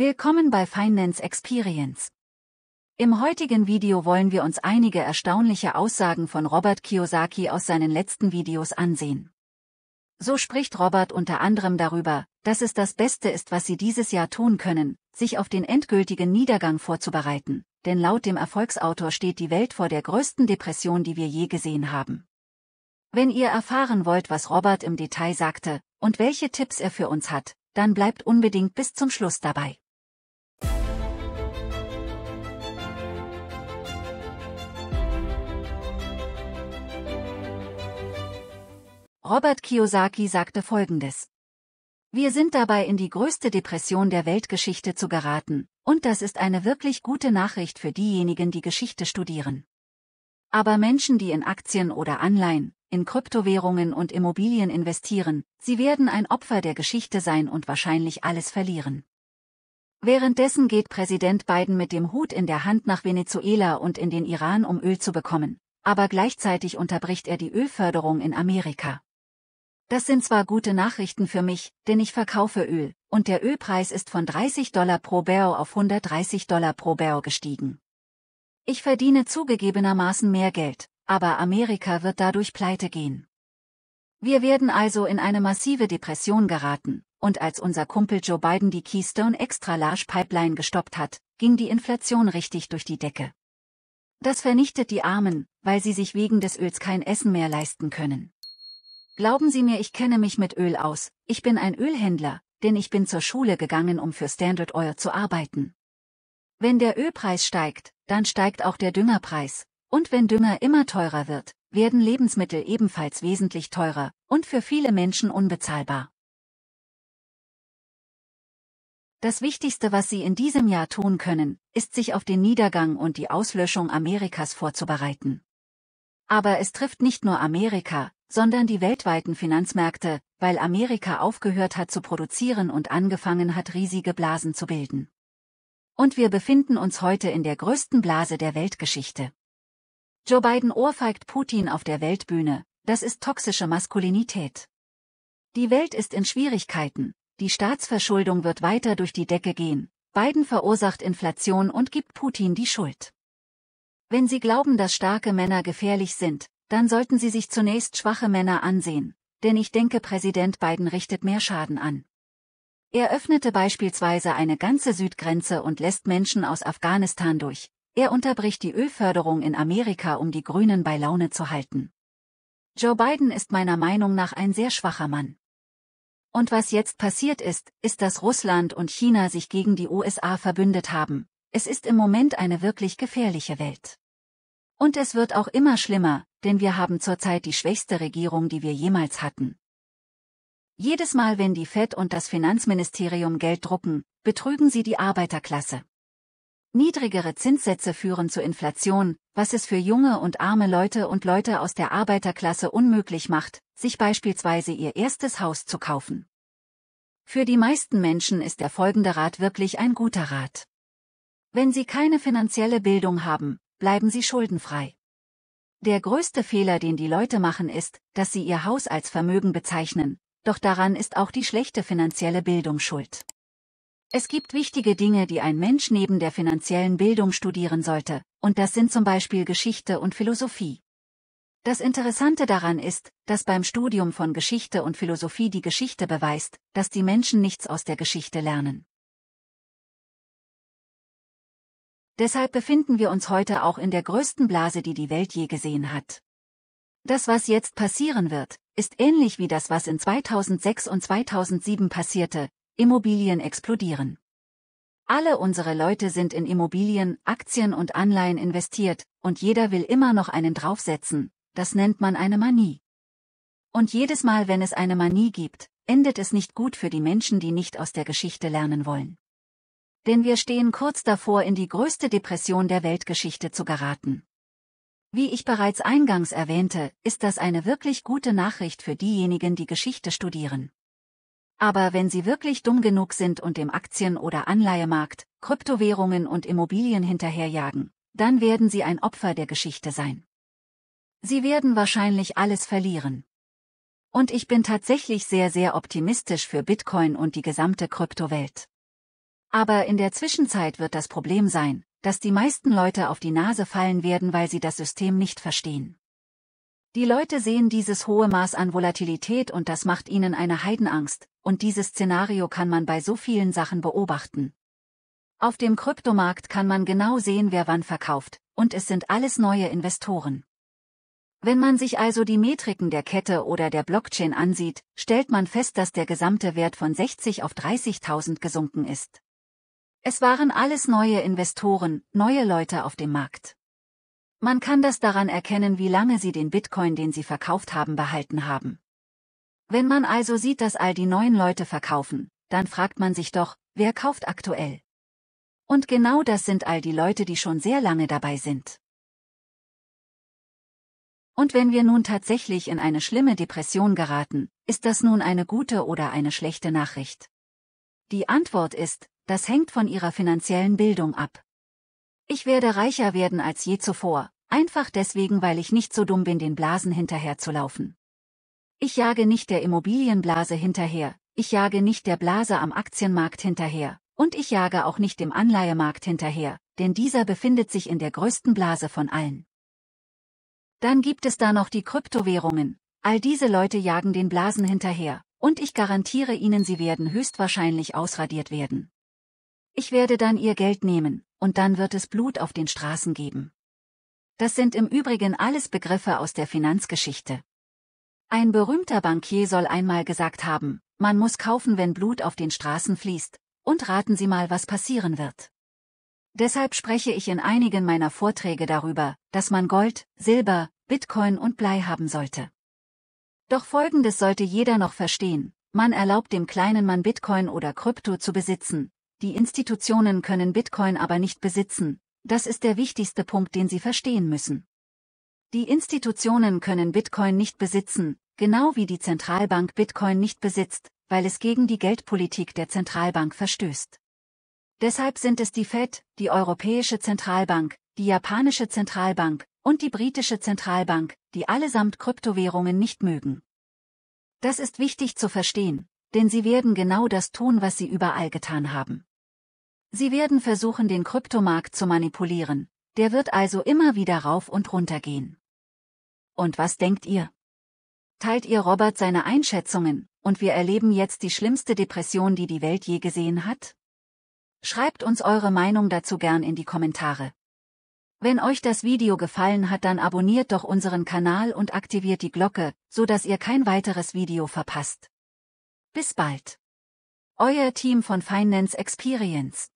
Willkommen bei Finance Experience. Im heutigen Video wollen wir uns einige erstaunliche Aussagen von Robert Kiyosaki aus seinen letzten Videos ansehen. So spricht Robert unter anderem darüber, dass es das Beste ist, was Sie dieses Jahr tun können, sich auf den endgültigen Niedergang vorzubereiten, denn laut dem Erfolgsautor steht die Welt vor der größten Depression, die wir je gesehen haben. Wenn ihr erfahren wollt, was Robert im Detail sagte und welche Tipps er für uns hat, dann bleibt unbedingt bis zum Schluss dabei. Robert Kiyosaki sagte folgendes. Wir sind dabei in die größte Depression der Weltgeschichte zu geraten, und das ist eine wirklich gute Nachricht für diejenigen, die Geschichte studieren. Aber Menschen, die in Aktien oder Anleihen, in Kryptowährungen und Immobilien investieren, sie werden ein Opfer der Geschichte sein und wahrscheinlich alles verlieren. Währenddessen geht Präsident Biden mit dem Hut in der Hand nach Venezuela und in den Iran, um Öl zu bekommen, aber gleichzeitig unterbricht er die Ölförderung in Amerika. Das sind zwar gute Nachrichten für mich, denn ich verkaufe Öl, und der Ölpreis ist von 30 Dollar pro Barrel auf 130 Dollar pro Barrel gestiegen. Ich verdiene zugegebenermaßen mehr Geld, aber Amerika wird dadurch pleite gehen. Wir werden also in eine massive Depression geraten, und als unser Kumpel Joe Biden die Keystone Extra Large Pipeline gestoppt hat, ging die Inflation richtig durch die Decke. Das vernichtet die Armen, weil sie sich wegen des Öls kein Essen mehr leisten können. Glauben Sie mir, ich kenne mich mit Öl aus, ich bin ein Ölhändler, denn ich bin zur Schule gegangen, um für Standard Oil zu arbeiten. Wenn der Ölpreis steigt, dann steigt auch der Düngerpreis, und wenn Dünger immer teurer wird, werden Lebensmittel ebenfalls wesentlich teurer und für viele Menschen unbezahlbar. Das Wichtigste, was Sie in diesem Jahr tun können, ist sich auf den Niedergang und die Auslöschung Amerikas vorzubereiten. Aber es trifft nicht nur Amerika, sondern die weltweiten Finanzmärkte, weil Amerika aufgehört hat zu produzieren und angefangen hat riesige Blasen zu bilden. Und wir befinden uns heute in der größten Blase der Weltgeschichte. Joe Biden ohrfeigt Putin auf der Weltbühne, das ist toxische Maskulinität. Die Welt ist in Schwierigkeiten, die Staatsverschuldung wird weiter durch die Decke gehen, Biden verursacht Inflation und gibt Putin die Schuld. Wenn Sie glauben, dass starke Männer gefährlich sind, dann sollten Sie sich zunächst schwache Männer ansehen, denn ich denke Präsident Biden richtet mehr Schaden an. Er öffnete beispielsweise eine ganze Südgrenze und lässt Menschen aus Afghanistan durch, er unterbricht die Ölförderung in Amerika, um die Grünen bei Laune zu halten. Joe Biden ist meiner Meinung nach ein sehr schwacher Mann. Und was jetzt passiert ist, ist, dass Russland und China sich gegen die USA verbündet haben. Es ist im Moment eine wirklich gefährliche Welt. Und es wird auch immer schlimmer, denn wir haben zurzeit die schwächste Regierung, die wir jemals hatten. Jedes Mal, wenn die Fed und das Finanzministerium Geld drucken, betrügen sie die Arbeiterklasse. Niedrigere Zinssätze führen zu Inflation, was es für junge und arme Leute und Leute aus der Arbeiterklasse unmöglich macht, sich beispielsweise ihr erstes Haus zu kaufen. Für die meisten Menschen ist der folgende Rat wirklich ein guter Rat. Wenn Sie keine finanzielle Bildung haben, bleiben sie schuldenfrei. Der größte Fehler, den die Leute machen, ist, dass sie ihr Haus als Vermögen bezeichnen, doch daran ist auch die schlechte finanzielle Bildung schuld. Es gibt wichtige Dinge, die ein Mensch neben der finanziellen Bildung studieren sollte, und das sind zum Beispiel Geschichte und Philosophie. Das Interessante daran ist, dass beim Studium von Geschichte und Philosophie die Geschichte beweist, dass die Menschen nichts aus der Geschichte lernen. Deshalb befinden wir uns heute auch in der größten Blase, die die Welt je gesehen hat. Das, was jetzt passieren wird, ist ähnlich wie das, was in 2006 und 2007 passierte, Immobilien explodieren. Alle unsere Leute sind in Immobilien, Aktien und Anleihen investiert, und jeder will immer noch einen draufsetzen, das nennt man eine Manie. Und jedes Mal, wenn es eine Manie gibt, endet es nicht gut für die Menschen, die nicht aus der Geschichte lernen wollen denn wir stehen kurz davor, in die größte Depression der Weltgeschichte zu geraten. Wie ich bereits eingangs erwähnte, ist das eine wirklich gute Nachricht für diejenigen, die Geschichte studieren. Aber wenn sie wirklich dumm genug sind und dem Aktien- oder Anleihemarkt, Kryptowährungen und Immobilien hinterherjagen, dann werden sie ein Opfer der Geschichte sein. Sie werden wahrscheinlich alles verlieren. Und ich bin tatsächlich sehr sehr optimistisch für Bitcoin und die gesamte Kryptowelt. Aber in der Zwischenzeit wird das Problem sein, dass die meisten Leute auf die Nase fallen werden, weil sie das System nicht verstehen. Die Leute sehen dieses hohe Maß an Volatilität und das macht ihnen eine Heidenangst, und dieses Szenario kann man bei so vielen Sachen beobachten. Auf dem Kryptomarkt kann man genau sehen, wer wann verkauft, und es sind alles neue Investoren. Wenn man sich also die Metriken der Kette oder der Blockchain ansieht, stellt man fest, dass der gesamte Wert von 60 auf 30.000 gesunken ist. Es waren alles neue Investoren, neue Leute auf dem Markt. Man kann das daran erkennen, wie lange sie den Bitcoin, den sie verkauft haben, behalten haben. Wenn man also sieht, dass all die neuen Leute verkaufen, dann fragt man sich doch, wer kauft aktuell? Und genau das sind all die Leute, die schon sehr lange dabei sind. Und wenn wir nun tatsächlich in eine schlimme Depression geraten, ist das nun eine gute oder eine schlechte Nachricht? Die Antwort ist, das hängt von ihrer finanziellen Bildung ab. Ich werde reicher werden als je zuvor, einfach deswegen, weil ich nicht so dumm bin, den Blasen hinterherzulaufen. Ich jage nicht der Immobilienblase hinterher, ich jage nicht der Blase am Aktienmarkt hinterher, und ich jage auch nicht dem Anleihemarkt hinterher, denn dieser befindet sich in der größten Blase von allen. Dann gibt es da noch die Kryptowährungen, all diese Leute jagen den Blasen hinterher, und ich garantiere ihnen, sie werden höchstwahrscheinlich ausradiert werden. Ich werde dann ihr Geld nehmen, und dann wird es Blut auf den Straßen geben. Das sind im Übrigen alles Begriffe aus der Finanzgeschichte. Ein berühmter Bankier soll einmal gesagt haben, man muss kaufen, wenn Blut auf den Straßen fließt, und raten Sie mal, was passieren wird. Deshalb spreche ich in einigen meiner Vorträge darüber, dass man Gold, Silber, Bitcoin und Blei haben sollte. Doch Folgendes sollte jeder noch verstehen, man erlaubt dem kleinen Mann Bitcoin oder Krypto zu besitzen, die Institutionen können Bitcoin aber nicht besitzen, das ist der wichtigste Punkt, den sie verstehen müssen. Die Institutionen können Bitcoin nicht besitzen, genau wie die Zentralbank Bitcoin nicht besitzt, weil es gegen die Geldpolitik der Zentralbank verstößt. Deshalb sind es die Fed, die Europäische Zentralbank, die japanische Zentralbank und die britische Zentralbank, die allesamt Kryptowährungen nicht mögen. Das ist wichtig zu verstehen, denn sie werden genau das tun, was sie überall getan haben. Sie werden versuchen den Kryptomarkt zu manipulieren, der wird also immer wieder rauf und runter gehen. Und was denkt ihr? Teilt ihr Robert seine Einschätzungen, und wir erleben jetzt die schlimmste Depression, die die Welt je gesehen hat? Schreibt uns eure Meinung dazu gern in die Kommentare. Wenn euch das Video gefallen hat, dann abonniert doch unseren Kanal und aktiviert die Glocke, so dass ihr kein weiteres Video verpasst. Bis bald. Euer Team von Finance Experience.